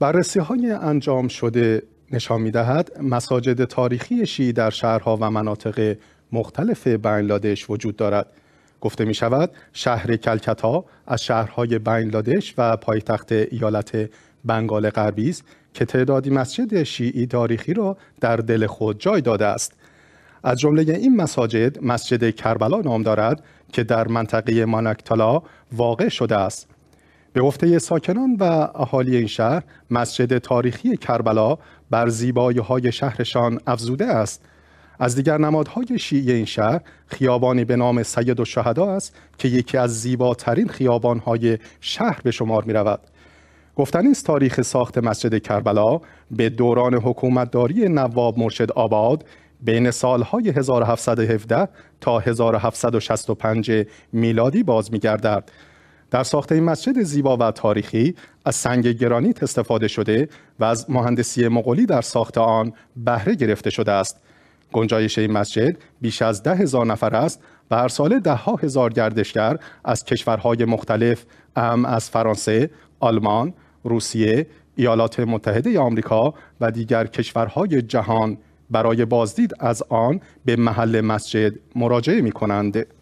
بررسی های انجام شده نشان می دهد مساجد تاریخی شی در شهرها و مناطق مختلف بنگلادش وجود دارد گفته می شود شهر کلکتا از شهرهای بنگلادش و پایتخت ایالت بنگال غربی است که تعدادی مسجد شیعی تاریخی را در دل خود جای داده است از جمله این مساجد مسجد کربلا نام دارد که در منطقه ماناکتالا واقع شده است به گفته ساکنان و اهالی این شهر مسجد تاریخی کربلا بر زیبایی های شهرشان افزوده است از دیگر نمادهای شیعی این شهر خیابانی به نام سید و شهدا است که یکی از زیباترین خیابانهای شهر به شمار می رود. گفتن تاریخ ساخت مسجد کربلا به دوران حکومتداری نواب مرشد آباد بین سالهای 1717 تا 1765 میلادی باز می در ساخت این مسجد زیبا و تاریخی از سنگ گرانیت استفاده شده و از مهندسی مغولی در ساخت آن بهره گرفته شده است. گنجایش این مسجد بیش از ده هزار نفر است و هر سال ده ها هزار گردشگر از کشورهای مختلف ام از فرانسه، آلمان، روسیه، ایالات متحده آمریکا و دیگر کشورهای جهان برای بازدید از آن به محل مسجد مراجعه می کنند.